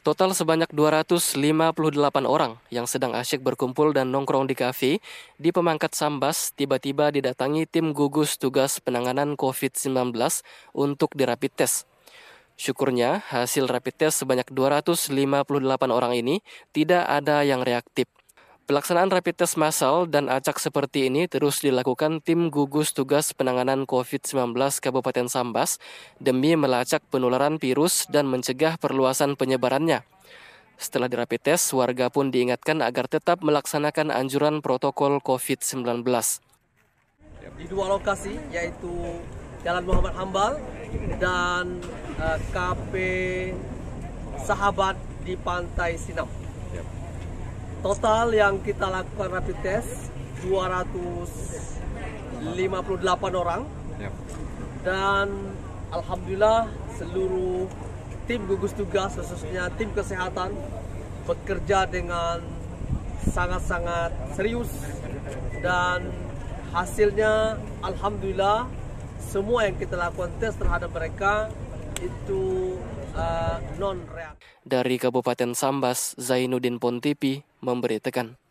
Total sebanyak 258 orang yang sedang asyik berkumpul dan nongkrong di kafe di Pemangkat Sambas tiba-tiba didatangi tim gugus tugas penanganan COVID-19 untuk dirapid test. Syukurnya, hasil rapid test sebanyak 258 orang ini tidak ada yang reaktif. Pelaksanaan rapid test massal dan acak seperti ini terus dilakukan tim gugus tugas penanganan COVID-19 Kabupaten Sambas demi melacak penularan virus dan mencegah perluasan penyebarannya. Setelah dirapid test, warga pun diingatkan agar tetap melaksanakan anjuran protokol COVID-19. Di dua lokasi, yaitu Jalan Muhammad Hambal dan uh, eh, KP Sahabat di Pantai Sinap total yang kita lakukan rapid test 258 orang ya. dan alhamdulillah seluruh tim gugus tugas khususnya tim kesehatan bekerja dengan sangat-sangat serius dan hasilnya alhamdulillah semua yang kita lakukan tes terhadap mereka itu non reaktif. Dari Kabupaten Sambas, Zainuddin Pontipi memberitakan.